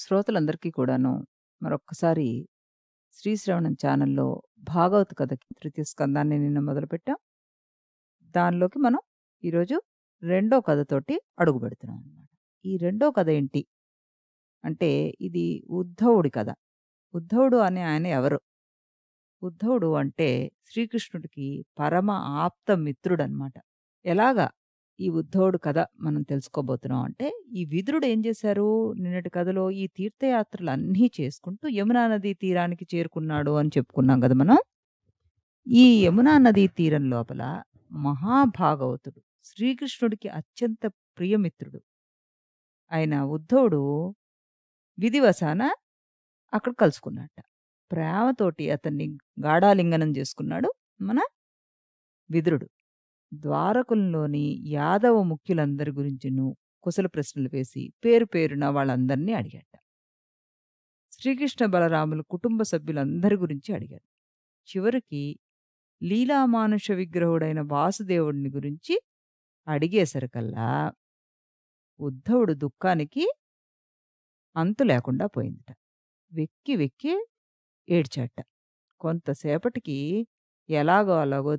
శ్రోతలందరికీ కూడాను మరొక్కసారి శ్రీశ్రవణం ఛానల్లో భాగవత కథకి తృతీయ స్కందాన్ని నిన్న మొదలుపెట్టాం దానిలోకి మనం ఈరోజు రెండో కథతోటి అడుగు పెడుతున్నాం అనమాట ఈ రెండో కథ ఏంటి అంటే ఇది ఉద్ధవుడి కథ ఉద్ధవుడు అనే ఆయన ఎవరు ఉద్ధవుడు అంటే శ్రీకృష్ణుడికి పరమ ఆప్త మిత్రుడనమాట ఎలాగా ఈ ఉద్ధవుడు కథ మనం తెలుసుకోబోతున్నాం అంటే ఈ విదురుడు ఏం చేశారు నిన్నటి కథలో ఈ తీర్థయాత్రలు అన్నీ చేసుకుంటూ యమునా నదీ తీరానికి చేరుకున్నాడు అని చెప్పుకున్నాం కదా మనం ఈ యమునా నదీ తీరం లోపల మహాభాగవతుడు శ్రీకృష్ణుడికి అత్యంత ప్రియమిత్రుడు ఆయన ఉద్ధవుడు విధివసాన అక్కడ కలుసుకున్నట్ట ప్రేమతోటి అతన్ని గాఢాలింగనం చేసుకున్నాడు మన విదురుడు ద్వారకులంలోని యాదవ ముఖ్యులందరి గురించిను కుశల ప్రశ్నలు వేసి పేరు పేరున వాళ్ళందరినీ అడిగాట శ్రీకృష్ణ బలరాముల కుటుంబ సభ్యులందరి గురించి అడిగాడు చివరికి లీలామానుష విగ్రహుడైన వాసుదేవుడిని గురించి అడిగేసరికల్లా ఉద్ధవుడు దుఃఖానికి అంతు లేకుండా పోయిందట వెక్కి వెక్కి ఏడ్చాట కొంతసేపటికి ఎలాగో అలాగో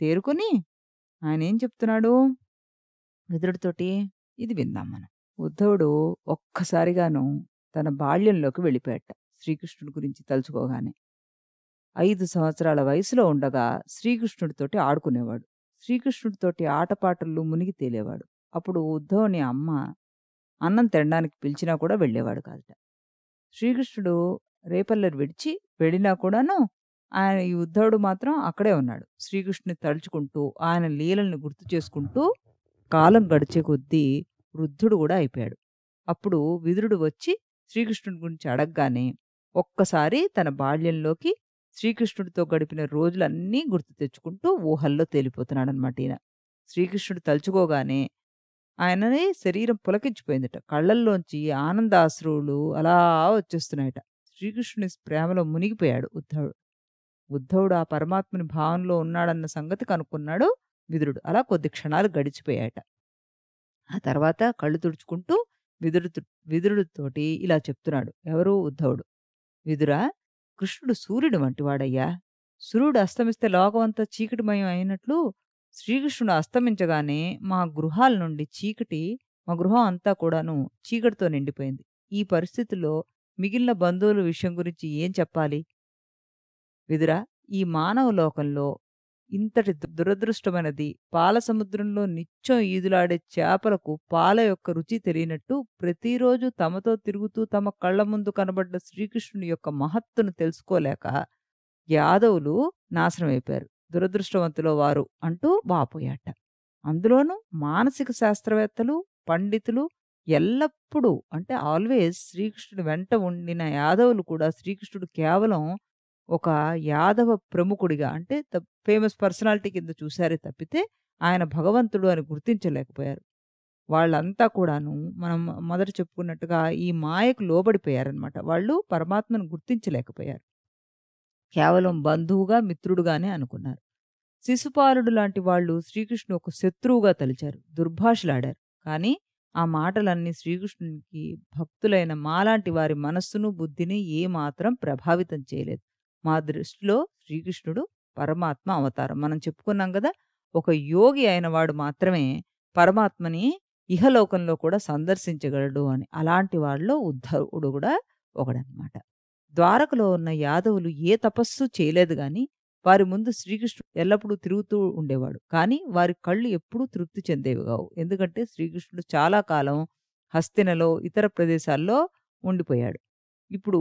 తేరుకొని ఆయనేం చెప్తున్నాడు విదురుడితోటి ఇది విందాం మనం ఉద్ధవుడు ఒక్కసారిగాను తన బాల్యంలోకి వెళ్ళిపోయాట శ్రీకృష్ణుడి గురించి తలుచుకోగానే ఐదు సంవత్సరాల వయసులో ఉండగా శ్రీకృష్ణుడితోటి ఆడుకునేవాడు శ్రీకృష్ణుడితోటి ఆటపాటల్లో మునిగి తేలేవాడు అప్పుడు ఉద్ధవుని అమ్మ అన్నం తినడానికి పిలిచినా కూడా వెళ్ళేవాడు కాదట శ్రీకృష్ణుడు రేపల్లరి విడిచి వెళ్ళినా కూడాను ఆయన ఈ ఉద్ధవుడు మాత్రం అక్కడే ఉన్నాడు శ్రీకృష్ణుని తలుచుకుంటూ ఆయన లీలల్ని గుర్తు చేసుకుంటూ కాలం గడిచే కొద్దీ వృద్ధుడు కూడా అయిపోయాడు అప్పుడు విదురుడు వచ్చి శ్రీకృష్ణుడి గురించి అడగగానే ఒక్కసారి తన బాల్యంలోకి శ్రీకృష్ణుడితో గడిపిన రోజులన్నీ గుర్తు తెచ్చుకుంటూ ఊహల్లో తేలిపోతున్నాడు అనమాట ఈయన శ్రీకృష్ణుడు తలుచుకోగానే ఆయననే శరీరం పులకించిపోయిందట కళ్ళల్లోంచి ఆనందాశ్రువులు అలా వచ్చేస్తున్నాయట శ్రీకృష్ణుని ప్రేమలో మునిగిపోయాడు ఉద్ధవుడు ఉద్ధవుడు ఆ పరమాత్మని భావంలో ఉన్నాడన్న సంగతి కనుక్కున్నాడు విదురుడు అలా కొద్ది క్షణాలు గడిచిపోయాట ఆ తర్వాత కళ్ళు తుడుచుకుంటూ విదురు విదురుడితోటి ఇలా చెప్తున్నాడు ఎవరు ఉద్ధవుడు విదురా కృష్ణుడు సూర్యుడు వంటివాడయ్యా సూర్యుడు అస్తమిస్తే లోకమంతా చీకటిమయం అయినట్లు శ్రీకృష్ణుడు అస్తమించగానే మా గృహాల నుండి చీకటి మా గృహం అంతా కూడాను చీకటితో నిండిపోయింది ఈ పరిస్థితిలో మిగిలిన బంధువుల విషయం గురించి ఏం చెప్పాలి విదురా ఈ మానవ లోకంలో ఇంతటి దురదృష్టమైనది పాల సముద్రంలో నిత్యం ఈదులాడే చేపలకు పాల యొక్క రుచి తెలియనట్టు ప్రతిరోజు తమతో తిరుగుతూ తమ కళ్ల ముందు కనబడ్డ శ్రీకృష్ణుని యొక్క మహత్తును తెలుసుకోలేక యాదవులు నాశనమైపోయారు దురదృష్టవంతులో వారు అంటూ బాపోయాట అందులోనూ మానసిక శాస్త్రవేత్తలు పండితులు ఎల్లప్పుడూ అంటే ఆల్వేస్ శ్రీకృష్ణుడు వెంట ఉండిన యాదవులు కూడా శ్రీకృష్ణుడు కేవలం ఒక యాదవ ప్రముఖుడిగా అంటే ఫేమస్ పర్సనాలిటీ కింద చూశారే తప్పితే ఆయన భగవంతుడు అని గుర్తించలేకపోయారు వాళ్ళంతా కూడాను మనం మొదట చెప్పుకున్నట్టుగా ఈ మాయకు లోబడిపోయారనమాట వాళ్ళు పరమాత్మను గుర్తించలేకపోయారు కేవలం బంధువుగా మిత్రుడుగానే అనుకున్నారు శిశుపాలుడు లాంటి వాళ్ళు శ్రీకృష్ణు ఒక శత్రువుగా తలిచారు దుర్భాషలాడారు కానీ ఆ మాటలన్నీ శ్రీకృష్ణునికి భక్తులైన మాలాంటి వారి మనస్సును బుద్ధిని ఏమాత్రం ప్రభావితం చేయలేదు మా దృష్టిలో శ్రీకృష్ణుడు పరమాత్మ అవతారం మనం చెప్పుకున్నాం కదా ఒక యోగి అయిన వాడు మాత్రమే పరమాత్మని ఇహలోకంలో కూడా సందర్శించగలడు అని అలాంటి వాళ్ళలో ఉద్ధవుడు కూడా ఒకడనమాట ద్వారకలో ఉన్న యాదవులు ఏ తపస్సు చేయలేదు కానీ వారి ముందు శ్రీకృష్ణుడు ఎల్లప్పుడూ తిరుగుతూ ఉండేవాడు కానీ వారి కళ్ళు ఎప్పుడూ తృప్తి చెందేవి కావు ఎందుకంటే శ్రీకృష్ణుడు చాలా కాలం హస్తినలో ఇతర ప్రదేశాల్లో ఉండిపోయాడు ఇప్పుడు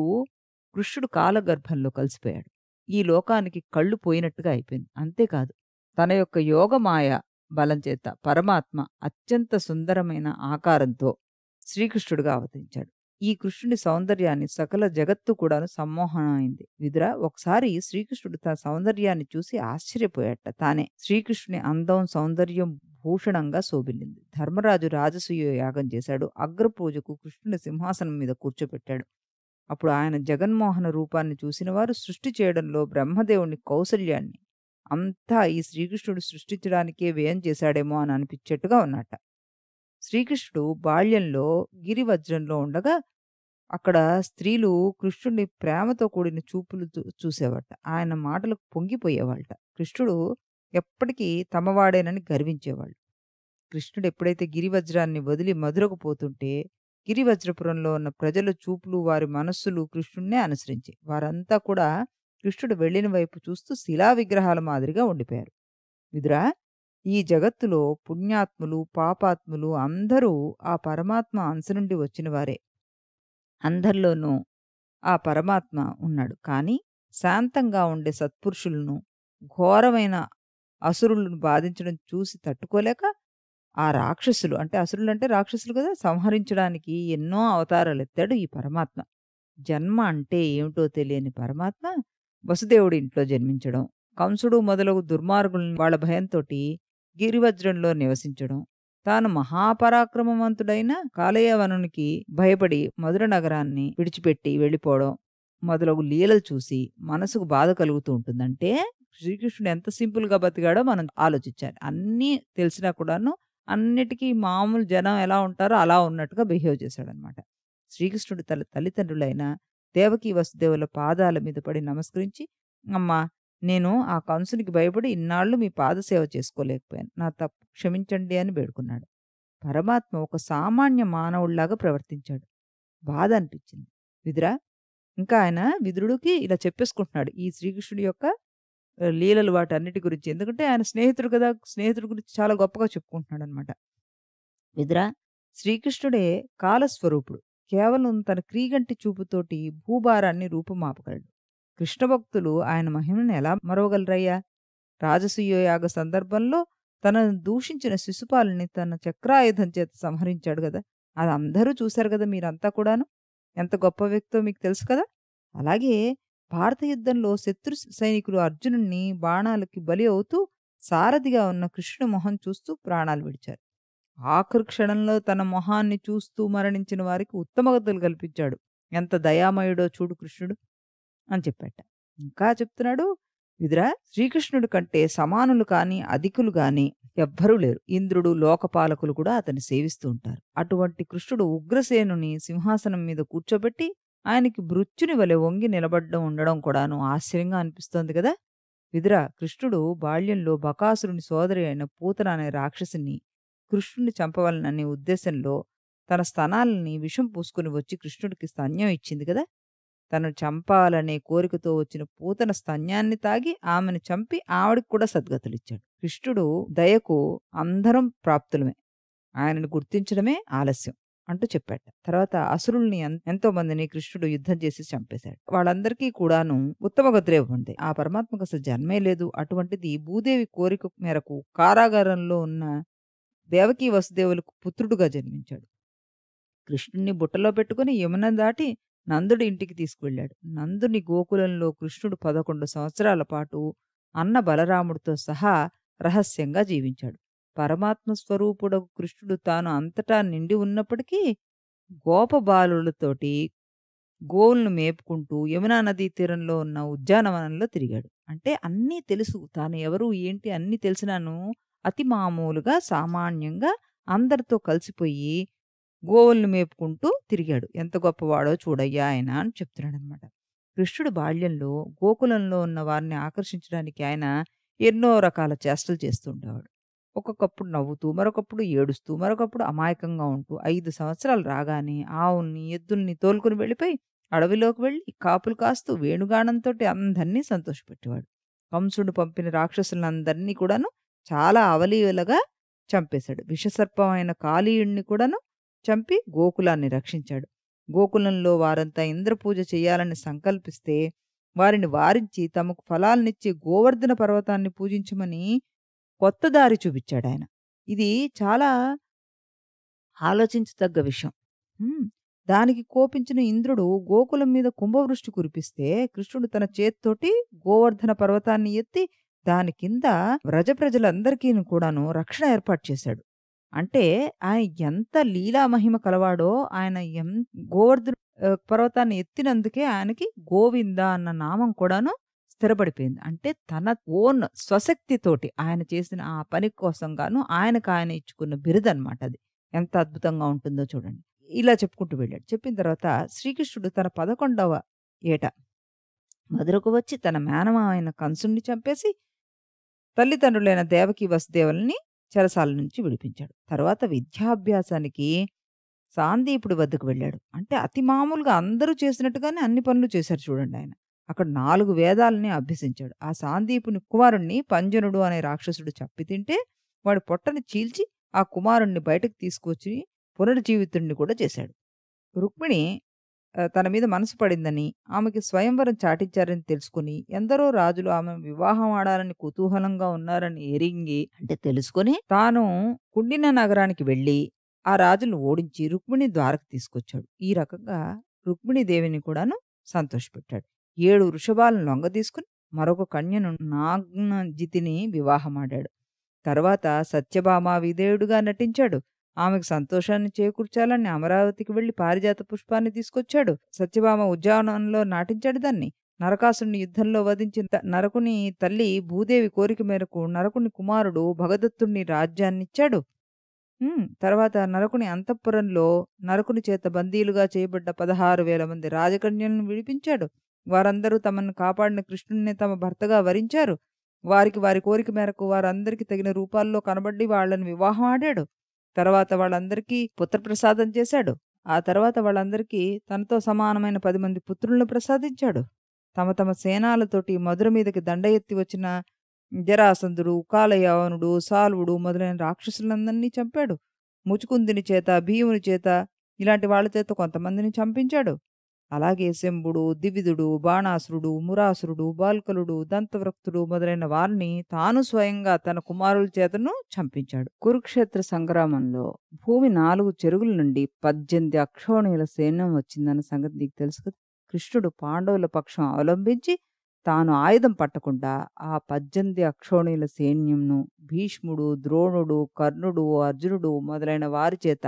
కృష్ణుడు కాలగర్భంలో కలిసిపోయాడు ఈ లోకానికి కళ్ళు పోయినట్టుగా అయిపోయింది అంతేకాదు తన యొక్క యోగమాయ బలంచేత పరమాత్మ అత్యంత సుందరమైన ఆకారంతో శ్రీకృష్ణుడుగా అవతరించాడు ఈ కృష్ణుడి సౌందర్యాన్ని సకల జగత్తు కూడాను సమ్మోహనమైంది విదుర ఒకసారి శ్రీకృష్ణుడు తన సౌందర్యాన్ని చూసి ఆశ్చర్యపోయాట తానే శ్రీకృష్ణుని అందం సౌందర్యం భూషణంగా శోభిల్లింది ధర్మరాజు రాజసూయ యాగం చేశాడు అగ్రపూజకు కృష్ణుని సింహాసనం మీద కూర్చోపెట్టాడు అప్పుడు ఆయన జగన్మోహన రూపాన్ని చూసిన వారు సృష్టి చేయడంలో బ్రహ్మదేవుని కౌశల్యాన్ని అంతా ఈ శ్రీకృష్ణుడు సృష్టించడానికే వ్యయం చేశాడేమో అని అనిపించేట్టుగా ఉన్నట్ట శ్రీకృష్ణుడు బాల్యంలో గిరివజ్రంలో ఉండగా అక్కడ స్త్రీలు కృష్ణుడిని ప్రేమతో కూడిన చూపులు చూసేవాట ఆయన మాటలకు పొంగిపోయేవాళ్ళట కృష్ణుడు ఎప్పటికీ తమవాడేనని గర్వించేవాళ్ళు కృష్ణుడు ఎప్పుడైతే గిరివజ్రాన్ని వదిలి మధురకు పోతుంటే గిరివజ్రపురంలో ఉన్న ప్రజల చూపులు వారి మనస్సులు కృష్ణుడినే అనుసరించి వారంతా కూడా కృష్ణుడు వెళ్ళిన వైపు చూస్తూ శిలా విగ్రహాల మాదిరిగా ఉండిపోయారు విదురా ఈ జగత్తులో పుణ్యాత్ములు పాపాత్ములు అందరూ ఆ పరమాత్మ అంశ నుండి వచ్చిన వారే అందరిలోనూ ఆ పరమాత్మ ఉన్నాడు కానీ శాంతంగా ఉండే సత్పురుషులను ఘోరమైన అసురులను బాధించడం చూసి తట్టుకోలేక ఆ రాక్షసులు అంటే అసురులు అంటే రాక్షసులు కదా సంహరించడానికి ఎన్నో అవతారాలు ఎత్తాడు ఈ పరమాత్మ జన్మ అంటే ఏమిటో తెలియని పరమాత్మ వసుదేవుడి ఇంట్లో జన్మించడం కంసుడు మొదలగు దుర్మార్గుల్ని వాళ్ళ భయంతో గిరివజ్రంలో నివసించడం తాను మహాపరాక్రమవంతుడైన కాలయవనునికి భయపడి మధుర నగరాన్ని విడిచిపెట్టి వెళ్ళిపోవడం మొదలగు లీలలు చూసి మనసుకు బాధ కలుగుతూ ఉంటుందంటే శ్రీకృష్ణుడు ఎంత సింపుల్గా బతికాడో మనం ఆలోచించాలి అన్నీ తెలిసినా కూడాను అన్నిటికీ మామూలు జనం ఎలా ఉంటారో అలా ఉన్నట్టుగా బిహేవ్ చేశాడనమాట శ్రీకృష్ణుడు తల తల్లిదండ్రులైన దేవకీ వసుదేవుల పాదాల మీద పడి నమస్కరించి అమ్మా నేను ఆ కంసునికి భయపడి ఇన్నాళ్ళు మీ పాద సేవ చేసుకోలేకపోయాను నా తప్పు క్షమించండి అని వేడుకున్నాడు పరమాత్మ ఒక సామాన్య మానవుళ్లాగా ప్రవర్తించాడు బాధ అనిపించింది విదురా ఇంకా ఆయన విదురుడికి ఇలా చెప్పేసుకుంటున్నాడు ఈ శ్రీకృష్ణుడి యొక్క లీలలు వాటన్నిటి గురించి ఎందుకంటే ఆయన స్నేహితుడు కదా స్నేహితుడి గురించి చాలా గొప్పగా చెప్పుకుంటున్నాడు అనమాట ఎదురా శ్రీకృష్ణుడే కాలస్వరూపుడు కేవలం తన క్రీగంటి చూపుతోటి భూభారాన్ని రూపమాపగలడు కృష్ణ భక్తులు ఆయన మహిమను ఎలా మరవగలరయ్యా రాజసూయోయాగ సందర్భంలో తనను దూషించిన శిశుపాలని తన చక్రాయుధం చేత సంహరించాడు కదా అది అందరూ చూశారు కదా మీరంతా కూడాను ఎంత గొప్ప వ్యక్తో మీకు తెలుసు కదా అలాగే భారత యుద్ధంలో శత్రు సైనికులు అర్జునుణ్ణి బాణాలకి బలి అవుతూ సారథిగా ఉన్న కృష్ణుడు మొహం చూస్తూ ప్రాణాలు విడిచారు ఆఖరు క్షణంలో తన మొహాన్ని చూస్తూ మరణించిన వారికి ఉత్తమగతులు కల్పించాడు ఎంత దయామయుడో చూడు కృష్ణుడు అని చెప్పాట ఇంకా చెప్తున్నాడు విదురా శ్రీకృష్ణుడి కంటే సమానులు కాని అధికులు కాని ఎవ్వరూ లేరు ఇంద్రుడు లోకపాలకులు కూడా అతన్ని సేవిస్తూ ఉంటారు అటువంటి కృష్ణుడు ఉగ్రసేనుని సింహాసనం మీద కూర్చోబెట్టి ఆయనకి మృత్యుని వలె వంగి నిలబడ్డం ఉండడం కూడాను ఆశ్చర్యంగా అనిపిస్తోంది కదా విదుర కృష్ణుడు బాల్యంలో బకాసురుని సోదరి అయిన పూతన అనే రాక్షసిని కృష్ణుని చంపవలననే ఉద్దేశంలో తన స్తనాలని విషం పూసుకుని వచ్చి కృష్ణుడికి స్తన్యం ఇచ్చింది కదా తను చంపాలనే కోరికతో వచ్చిన పూతన స్తన్యాన్ని తాగి ఆమెను చంపి ఆవిడికి కూడా సద్గతులిచ్చాడు కృష్ణుడు దయకు అందరం ప్రాప్తులమే ఆయనను గుర్తించడమే ఆలస్యం అంటూ చెప్పాడు తర్వాత అసురుల్ని ఎంతో మందిని కృష్ణుడు యుద్ధం చేసి చంపేశాడు వాళ్ళందరికీ కూడాను ఉత్తమ గతులు ఉంది ఆ పరమాత్మకు అసలు జన్మే లేదు అటువంటిది భూదేవి కోరిక మేరకు కారాగారంలో ఉన్న దేవకి వసుదేవులకు పుత్రుడుగా జన్మించాడు కృష్ణుడిని బుట్టలో పెట్టుకుని యమున దాటి నందుడి ఇంటికి తీసుకువెళ్ళాడు నందుని గోకులంలో కృష్ణుడు పదకొండు సంవత్సరాల పాటు అన్న బలరాముడితో సహా రహస్యంగా జీవించాడు పరమాత్మ స్వరూపుడు కృష్ణుడు తాను అంతటా నిండి ఉన్నప్పటికీ గోపబాలులతోటి గోవులను మేపుకుంటూ యమునా నదీ తీరంలో ఉన్న ఉద్యానవనంలో తిరిగాడు అంటే అన్నీ తెలుసు తాను ఎవరు ఏంటి అన్నీ తెలిసినాను అతి మామూలుగా సామాన్యంగా అందరితో కలిసిపోయి గోవులను మేపుకుంటూ తిరిగాడు ఎంత గొప్పవాడో చూడయ్యా ఆయన అని చెప్తున్నాడనమాట కృష్ణుడు బాల్యంలో గోకులంలో ఉన్న వారిని ఆకర్షించడానికి ఆయన ఎన్నో రకాల చేష్టలు చేస్తుండేవాడు ఒక్కొక్కప్పుడు నవ్వుతూ మరొకప్పుడు ఏడుస్తూ మరొకప్పుడు అమాయకంగా ఉంటూ ఐదు సంవత్సరాలు రాగానే ఆవుల్ని ఎద్దుల్ని తోలుకుని వెళ్ళిపోయి అడవిలోకి వెళ్ళి కాపులు కాస్తూ వేణుగానంతో అందరినీ సంతోషపెట్టేవాడు కంసుడు పంపిన రాక్షసులందరినీ కూడాను చాలా అవలీలగా చంపేశాడు విషసర్పమైన కాళీయుణ్ణి కూడాను చంపి గోకులాన్ని రక్షించాడు గోకులంలో వారంతా ఇంద్రపూజ చేయాలని సంకల్పిస్తే వారిని వారించి తమకు ఫలాలనిచ్చి గోవర్ధన పర్వతాన్ని పూజించమని కొత్త దారి చూపించాడు ఆయన ఇది చాలా ఆలోచించదగ్గ విషయం దానికి కోపించిన ఇంద్రుడు గోకులం మీద కుంభవృష్టి కురిపిస్తే కృష్ణుడు తన చేత్తోటి గోవర్ధన పర్వతాన్ని ఎత్తి దాని కింద వ్రజ ప్రజలందరికీ కూడాను రక్షణ ఏర్పాటు చేశాడు అంటే ఆయన ఎంత లీలా మహిమ కలవాడో ఆయన గోవర్ధన పర్వతాన్ని ఎత్తినందుకే ఆయనకి గోవింద అన్న నామం కూడాను స్థిరపడిపోయింది అంటే తన ఓన్ స్వశక్తితోటి ఆయన చేసిన ఆ పని కోసం గాను ఆయనకు ఆయన ఇచ్చుకున్న బిరుదు అనమాట అది ఎంత అద్భుతంగా ఉంటుందో చూడండి ఇలా చెప్పుకుంటూ వెళ్ళాడు చెప్పిన తర్వాత శ్రీకృష్ణుడు తన పదకొండవ ఏట మధురకు వచ్చి తన మేనమ ఆయన కంసుని చంపేసి తల్లిదండ్రులైన దేవకి వసుదేవుల్ని చెరసాల నుంచి విడిపించాడు తర్వాత విద్యాభ్యాసానికి సాందీపుడి వద్దకు వెళ్ళాడు అంటే అతి మామూలుగా అందరూ చేసినట్టుగానే అన్ని పనులు చేశారు చూడండి ఆయన అక్కడ నాలుగు వేదాలని అభ్యసించాడు ఆ సాందీపుని కుమారుణ్ణి పంజనుడు అనే రాక్షసుడు చప్పి తింటే వాడి పొట్టను చీల్చి ఆ కుమారుణ్ణి బయటకు తీసుకొచ్చి పునరుజీవితుణ్ణి కూడా చేశాడు రుక్మిణి తన మీద మనసు పడిందని ఆమెకి స్వయంవరం చాటించారని తెలుసుకుని ఎందరో రాజులు ఆమె వివాహం ఆడాలని కుతూహలంగా ఉన్నారని ఎరింగి అంటే తెలుసుకుని తాను కుండిన నగరానికి వెళ్ళి ఆ రాజును ఓడించి రుక్మిణి ద్వారకు తీసుకొచ్చాడు ఈ రకంగా రుక్మిణీదేవిని కూడాను సంతోషపెట్టాడు ఏడు వృషభాలను లొంగదీసుకుని మరొక కన్యను నాగ్నజితిని వివాహమాడాడు తర్వాత సత్యభామ విధేయుడుగా నటించాడు ఆమెకు సంతోషాన్ని చేకూర్చాలని అమరావతికి వెళ్లి పారిజాత పుష్పాన్ని తీసుకొచ్చాడు సత్యభామ ఉద్యానంలో నాటించాడు దాన్ని నరకాసుని యుద్ధంలో వధించిన నరకుని తల్లి భూదేవి కోరిక మేరకు నరకుని కుమారుడు భగదత్తుణ్ణి రాజ్యాన్నిచ్చాడు తర్వాత నరకుని అంతఃపురంలో నరకుని చేత బందీలుగా చేయబడ్డ పదహారు వేల మంది రాజకన్యలను విడిపించాడు వారందరూ తమను కాపాడిన కృష్ణుడిని తమ భర్తగా వరించారు వారికి వారి కోరిక మేరకు వారందరికీ తగిన రూపాల్లో కనబడి వాళ్లను వివాహం ఆడాడు తర్వాత వాళ్ళందరికీ పుత్రప్రసాదం చేశాడు ఆ తర్వాత వాళ్ళందరికీ తనతో సమానమైన పది మంది పుత్రులను ప్రసాదించాడు తమ తమ సేనాలతోటి మధుర మీదకి దండ ఎత్తి వచ్చిన జరాసంధుడు కాలయవనుడు సాల్వుడు మొదలైన రాక్షసులందరినీ చంపాడు ముచుకుందిని చేత భీముని చేత ఇలాంటి వాళ్ళ చేత కొంతమందిని చంపించాడు అలాగే శంభుడు దివిదుడు బాణాసురుడు మురాసురుడు బాల్కలుడు దంతవ్రక్తుడు మొదలైన వారిని తాను స్వయంగా తన కుమారుల చేతను చంపించాడు కురుక్షేత్ర సంగ్రామంలో భూమి నాలుగు చెరుగుల నుండి పద్దెనిమిది అక్షోణీయుల సైన్యం వచ్చిందన్న సంగతి నీకు తెలుసు కదా కృష్ణుడు పాండవుల పక్షం అవలంబించి తాను ఆయుధం పట్టకుండా ఆ పద్దెనిమిది అక్షోణీయుల సైన్యంను భీష్ముడు ద్రోణుడు కర్ణుడు అర్జునుడు మొదలైన వారి చేత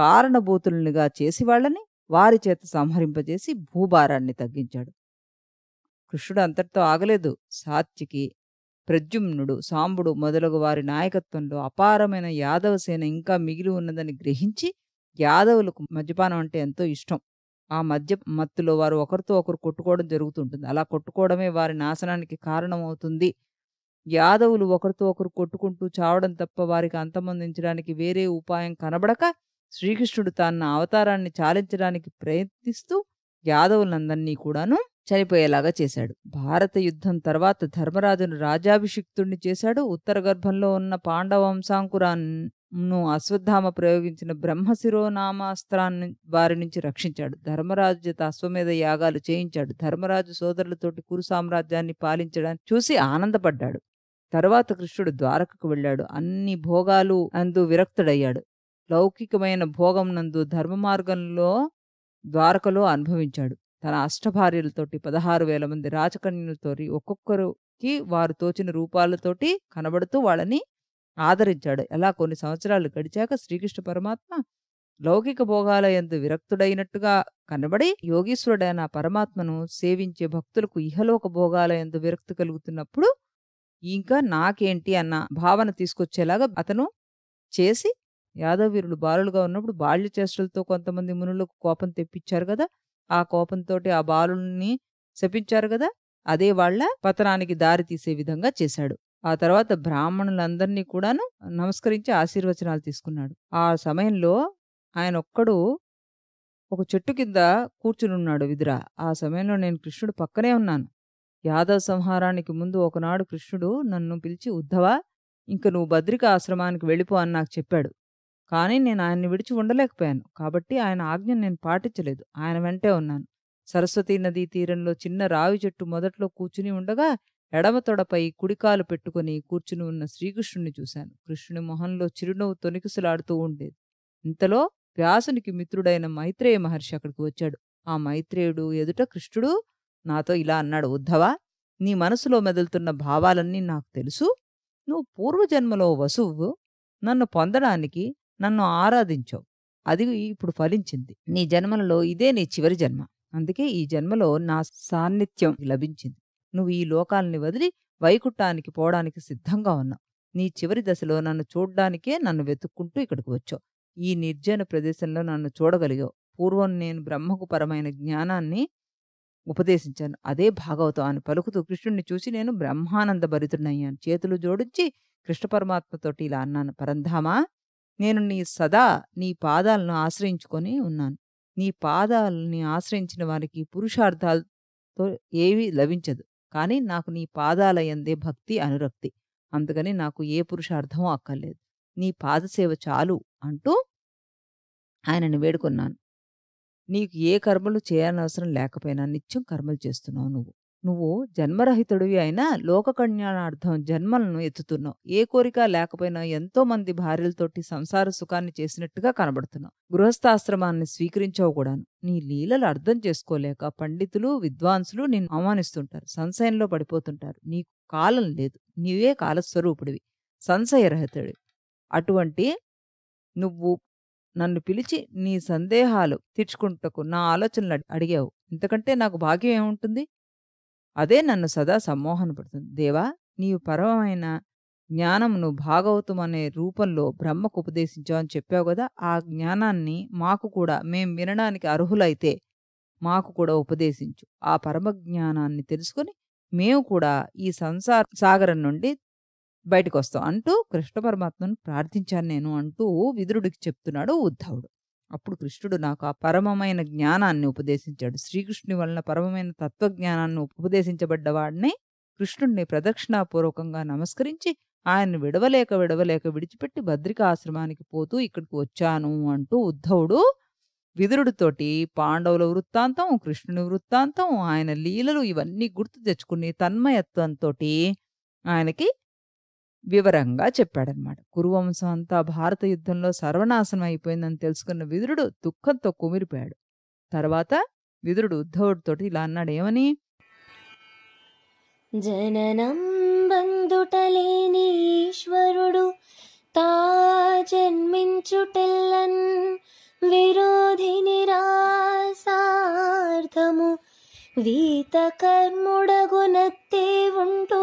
కారణభూతులుగా చేసి వాళ్ళని వారి చేత సంహరింపజేసి భూభారాన్ని తగ్గించాడు కృష్ణుడు అంతటితో ఆగలేదు సాత్కి ప్రద్యుమ్నుడు సాంబుడు మొదలగు వారి నాయకత్వంలో అపారమైన యాదవ సేన ఇంకా మిగిలి ఉన్నదని గ్రహించి యాదవులకు మద్యపానం అంటే ఎంతో ఇష్టం ఆ మద్య మత్తులో వారు ఒకరితో ఒకరు కొట్టుకోవడం జరుగుతుంటుంది అలా కొట్టుకోవడమే వారి నాశనానికి కారణమవుతుంది యాదవులు ఒకరితో ఒకరు కొట్టుకుంటూ చావడం తప్ప వారికి అంతమందించడానికి వేరే ఉపాయం కనబడక శ్రీకృష్ణుడు తన అవతారాన్ని చాలించడానికి ప్రయత్నిస్తూ యాదవులందరినీ కూడాను చనిపోయేలాగా చేశాడు భారత యుద్ధం తర్వాత ధర్మరాజును రాజాభిషిక్తుణ్ణి చేశాడు ఉత్తర గర్భంలో ఉన్న పాండవ వంశాంకురాన్ను అశ్వత్థామ ప్రయోగించిన బ్రహ్మశిరోనామాస్త్రాన్ని వారి నుంచి రక్షించాడు ధర్మరాజు చేత అశ్వమేధ యాగాలు చేయించాడు ధర్మరాజు సోదరులతోటి కురు సామ్రాజ్యాన్ని పాలించడానికి చూసి ఆనందపడ్డాడు తరువాత కృష్ణుడు ద్వారకకు వెళ్ళాడు అన్ని భోగాలు అందు విరక్తుడయ్యాడు లౌకికమైన భోగం నందు ధర్మ మార్గంలో ద్వారకలో అనుభవించాడు తన అష్టభార్యలతోటి పదహారు వేల మంది రాజకన్యలతో ఒక్కొక్కరికి వారు తోచిన రూపాలతోటి కనబడుతూ వాళ్ళని ఆదరించాడు ఎలా కొన్ని సంవత్సరాలు గడిచాక శ్రీకృష్ణ పరమాత్మ లౌకిక భోగాల ఎందు విరక్తుడైనట్టుగా కనబడి యోగీశ్వరుడైన పరమాత్మను సేవించే భక్తులకు ఇహలోక భోగాల ఎందు విరక్తి కలుగుతున్నప్పుడు ఇంకా నాకేంటి అన్న భావన తీసుకొచ్చేలాగా అతను చేసి యాదవీరులు బాలులుగా ఉన్నప్పుడు బాల్య చేష్టలతో కొంతమంది మునులకు కోపం తెప్పించారు కదా ఆ కోపంతో ఆ బాలుల్ని శపించారు కదా అదే వాళ్ల పతనానికి దారి తీసే విధంగా చేశాడు ఆ తర్వాత బ్రాహ్మణులందరినీ కూడాను నమస్కరించి ఆశీర్వచనాలు తీసుకున్నాడు ఆ సమయంలో ఆయన ఒక్కడు ఒక చెట్టు కింద కూర్చునున్నాడు విదుర ఆ సమయంలో నేను కృష్ణుడు పక్కనే ఉన్నాను యాదవ సంహారానికి ముందు ఒకనాడు కృష్ణుడు నన్ను పిలిచి ఉద్ధవా ఇంక నువ్వు బద్రిక ఆశ్రమానికి వెళ్ళిపో అని నాకు చెప్పాడు కానీ నేను ఆయన్ని విడిచి ఉండలేకపోయాను కాబట్టి ఆయన ఆజ్ఞను నేను పాటించలేదు ఆయన వెంటే ఉన్నాను సరస్వతీ నదీ తీరంలో చిన్న రావి చెట్టు మొదట్లో కూర్చుని ఉండగా ఎడమ తొడపై కుడికాలు పెట్టుకుని కూర్చుని ఉన్న శ్రీకృష్ణుని చూశాను కృష్ణుని మొహంలో చిరునవ్వు తొనికిసులాడుతూ ఉండేది ఇంతలో వ్యాసునికి మిత్రుడైన మైత్రేయ మహర్షి అక్కడికి వచ్చాడు ఆ మైత్రేయుడు ఎదుట కృష్ణుడు నాతో ఇలా అన్నాడు ఉద్ధవా నీ మనసులో మెదులుతున్న భావాలన్నీ నాకు తెలుసు నువ్వు పూర్వజన్మలో వసువు నన్ను పొందడానికి నన్ను ఆరాధించావు అది ఇప్పుడు ఫలించింది నీ జన్మలలో ఇదే నీ చివరి జన్మ అందుకే ఈ జన్మలో నా సాన్నిధ్యం లభించింది నువ్వు ఈ లోకాలని వదిలి వైకుంఠానికి పోవడానికి సిద్ధంగా ఉన్నావు నీ చివరి దశలో నన్ను చూడ్డానికే నన్ను వెతుక్కుంటూ ఇక్కడికి వచ్చావు ఈ నిర్జన ప్రదేశంలో నన్ను చూడగలిగావు పూర్వం నేను బ్రహ్మకు పరమైన జ్ఞానాన్ని ఉపదేశించాను అదే భాగవతం అని పలుకుతూ కృష్ణుడిని చూసి నేను బ్రహ్మానంద భరితుడినయ్యాను చేతులు జోడించి కృష్ణ పరమాత్మతోటి ఇలా అన్నాను పరంధామా నేను నీ సదా నీ పాదాలను ఆశ్రయించుకొని ఉన్నాను నీ పాదాలని ఆశ్రయించిన వారికి పురుషార్థాలతో ఏవి లభించదు కానీ నాకు నీ పాదాల ఎందే భక్తి అనురక్తి అందుకని నాకు ఏ పురుషార్థం అక్కర్లేదు నీ పాదసేవ చాలు అంటూ ఆయనను వేడుకున్నాను నీకు ఏ కర్మలు చేయాలనవసరం లేకపోయినా నిత్యం కర్మలు చేస్తున్నావు నువ్వు నువ్వు జన్మరహితుడివి అయినా లోక కళ్యాణార్థం జన్మలను ఎత్తుతున్నావు ఏ కోరిక లేకపోయినా ఎంతో మంది భార్యలతోటి సంసార సుఖాన్ని చేసినట్టుగా కనబడుతున్నావు గృహస్థాశ్రమాన్ని స్వీకరించావు కూడాను నీ లీలలు అర్థం చేసుకోలేక పండితులు విద్వాంసులు నిన్ను అవమానిస్తుంటారు సంశయంలో పడిపోతుంటారు నీకు కాలం లేదు నీవే కాలస్వరూపుడివి సంశయరహితుడి అటువంటి నువ్వు నన్ను పిలిచి నీ సందేహాలు తీర్చుకుంటకు నా ఆలోచనలు అడిగావు ఇంతకంటే నాకు భాగ్యం ఏముంటుంది అదే నన్ను సదా సమ్మోహనపడుతుంది దేవా నీవు పరమమైన జ్ఞానమును భాగవతం అనే రూపంలో బ్రహ్మకు ఉపదేశించావు అని చెప్పావు కదా ఆ జ్ఞానాన్ని మాకు కూడా మేం వినడానికి అర్హులైతే మాకు కూడా ఉపదేశించు ఆ పరమ జ్ఞానాన్ని తెలుసుకుని మేము కూడా ఈ సంసార సాగరం నుండి బయటకు వస్తాం అంటూ కృష్ణ పరమాత్మను ప్రార్థించాను నేను అంటూ విదురుడికి చెప్తున్నాడు ఉద్ధవుడు అప్పుడు కృష్ణుడు నాకు ఆ పరమమైన జ్ఞానాన్ని ఉపదేశించాడు శ్రీకృష్ణుని వలన పరమమైన తత్వజ్ఞానాన్ని ఉపదేశించబడ్డవాడిని కృష్ణుడిని ప్రదక్షిణాపూర్వకంగా నమస్కరించి ఆయన్ని విడవలేక విడవలేక విడిచిపెట్టి భద్రిక ఆశ్రమానికి పోతూ ఇక్కడికి వచ్చాను అంటూ ఉద్ధవుడు విదురుడితోటి పాండవుల వృత్తాంతం కృష్ణుని వృత్తాంతం ఆయన లీలలు ఇవన్నీ గుర్తు తెచ్చుకుని తన్మయత్వంతో ఆయనకి వివరంగా చెప్పాడనమాట కురువంశం అంతా భారత యుద్ధంలో సర్వనాశనం అయిపోయిందని తెలుసుకున్న విదురుడు దుఃఖంతో కుమిరిపోయాడు తర్వాత విదురుడు ఉద్ధవుడితో ఇలా అన్నాడు ఏమని జననం బంధుటలేనీశ్వరుడు తా జన్మించుటెల్లన్ విరోధి నిరాసార్థము వీత కర్ముడగునత్తే ఉంటూ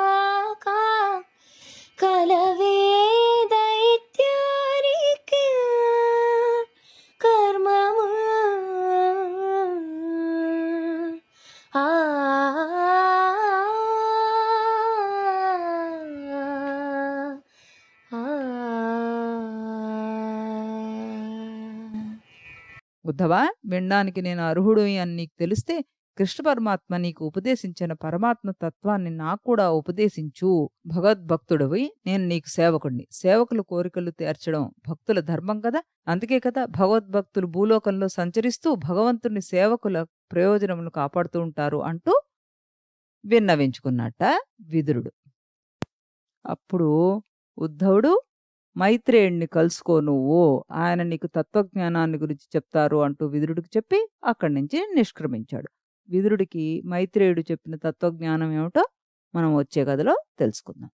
ఉద్ధవా వినడానికి నేను అర్హుడు అని నీకు తెలిస్తే కృష్ణ పరమాత్మ నీకు ఉపదేశించిన పరమాత్మ తత్వాన్ని నాకు కూడా ఉపదేశించు భగవద్భక్తుడవి నేను నీకు సేవకుణ్ణి సేవకుల కోరికలు తీర్చడం భక్తుల ధర్మం కదా అందుకే కదా భగవద్భక్తులు భూలోకంలో సంచరిస్తూ భగవంతుని సేవకుల ప్రయోజనములు కాపాడుతూ ఉంటారు అంటూ విన్నవించుకున్నట్ట విదురుడు అప్పుడు ఉద్ధవుడు మైత్రేయుణ్ణి కలుసుకో నువ్వు ఆయన నీకు తత్వజ్ఞానాన్ని గురించి చెప్తారు అంటూ విదురుడికి చెప్పి అక్కడి నుంచి నిష్క్రమించాడు విదురుడికి మైత్రేయుడు చెప్పిన తత్వజ్ఞానం ఏమిటో మనం వచ్చే కథలో తెలుసుకుందాం